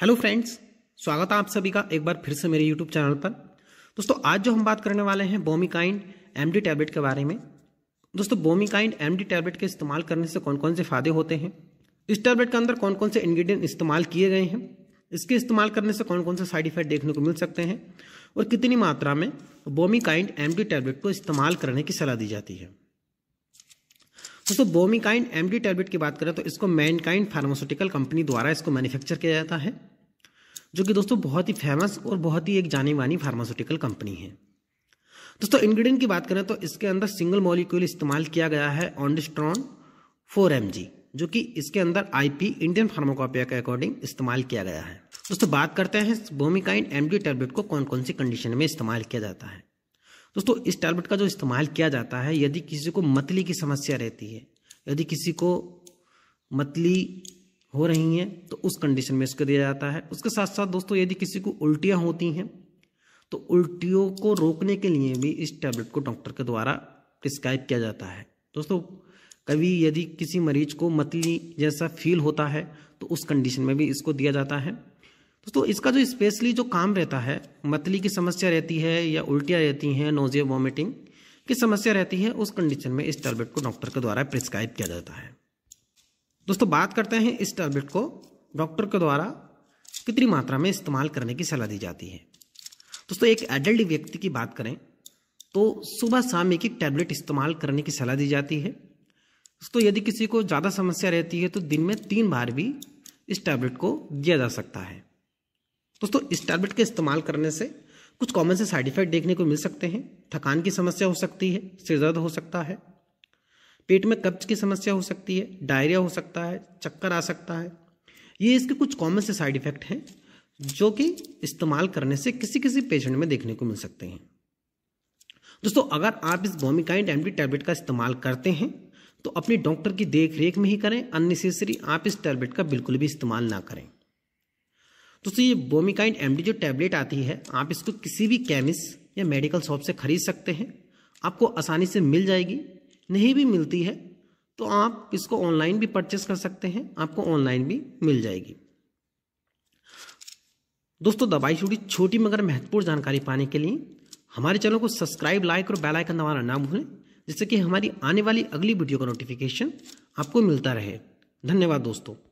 hello friends स्वागत है आप सभी का एक बार फिर से मेरे यूट्यूब चैनल पर दोस्तों आज जो हम बात करने वाले हैं बोमिकाइंड एम डी टैबलेट के बारे में दोस्तों बोमिकाइंड एम डी टैबलेट के इस्तेमाल करने से कौन कौन से फ़ायदे होते हैं इस टैबलेट के अंदर कौन कौन से इन्ग्रीडियंट इस्तेमाल किए गए हैं इसके इस्तेमाल करने से कौन कौन से साइड इफेक्ट देखने को मिल सकते हैं और कितनी मात्रा में बोमिकाइंड एम डी टैबलेट को इस्तेमाल करने की सलाह दी जाती है दोस्तों बोमिकाइंड एम डी टैबलेट की बात करें तो इसको मैनकाइंड फार्मास्यूटिकल कंपनी द्वारा इसको मैन्युफैक्चर किया जाता है जो कि दोस्तों बहुत ही फेमस और बहुत ही एक जानी मानी फार्मास्यूटिकल कंपनी है दोस्तों इंग्रेडिएंट की बात करें तो इसके अंदर सिंगल मॉलिक्यूल इस्तेमाल किया गया है ऑनडिस्ट्रॉन फोर एम जो कि इसके अंदर पी इंडियन फार्माकोपिया के अकॉर्डिंग इस्तेमाल किया गया है दोस्तों बात करते हैं एम डी टैबलेट को कौन कौन सी कंडीशन में इस्तेमाल किया जाता है दोस्तों इस टैबलेट का जो इस्तेमाल किया जाता है यदि किसी को मतली की समस्या रहती है यदि किसी को मतली हो रही है तो उस कंडीशन में इसको दिया जाता है उसके साथ साथ दोस्तों यदि किसी को उल्टियाँ होती हैं तो उल्टियों को रोकने के लिए भी इस टैबलेट को डॉक्टर के द्वारा प्रिस्क्राइब किया जाता है दोस्तों कभी यदि किसी मरीज को मतली जैसा फील होता है तो उस कंडीशन में भी इसको दिया जाता है दोस्तों इसका जो स्पेशली जो काम रहता है मतली की समस्या रहती है या उल्टियाँ रहती हैं नोजे वॉमिटिंग की समस्या रहती है उस कंडीशन में इस टैबलेट को डॉक्टर के द्वारा प्रिस्क्राइब किया जाता है दोस्तों बात करते हैं इस टैबलेट को डॉक्टर के द्वारा कितनी मात्रा में इस्तेमाल करने की सलाह दी जाती है दोस्तों एक एडल्ट व्यक्ति की बात करें तो सुबह शाम एक एक टैबलेट इस्तेमाल करने की सलाह दी जाती है दोस्तों यदि किसी को ज़्यादा समस्या रहती है तो दिन में तीन बार भी इस टैबलेट को दिया जा सकता है दोस्तों स्टारबेट के इस्तेमाल करने से कुछ कॉमन से साइड इफेक्ट देखने को मिल सकते हैं थकान की समस्या हो सकती है सिर दर्द हो सकता है पेट में कब्ज की समस्या हो सकती है डायरिया हो सकता है चक्कर आ सकता है ये इसके कुछ कॉमन से साइड इफेक्ट हैं जो कि इस्तेमाल करने से किसी किसी पेशेंट में देखने को मिल सकते हैं दोस्तों अगर आप इस बोमिकाइंड एम टैबलेट का इस्तेमाल करते हैं तो अपने डॉक्टर की देख रेख में ही करें अननेसेसरी आप इस टैबलेट का बिल्कुल भी इस्तेमाल ना करें दोस्तों ये बोमिकाइंड एमडी जो टैबलेट आती है आप इसको किसी भी केमिस्ट या मेडिकल शॉप से ख़रीद सकते हैं आपको आसानी से मिल जाएगी नहीं भी मिलती है तो आप इसको ऑनलाइन भी परचेस कर सकते हैं आपको ऑनलाइन भी मिल जाएगी दोस्तों दवाई जुड़ी छोटी मगर महत्वपूर्ण जानकारी पाने के लिए हमारे चैनल को सब्सक्राइब लाइक और बेल आइकन दबाना ना भूलें जिससे कि हमारी आने वाली अगली वीडियो का नोटिफिकेशन आपको मिलता रहे धन्यवाद दोस्तों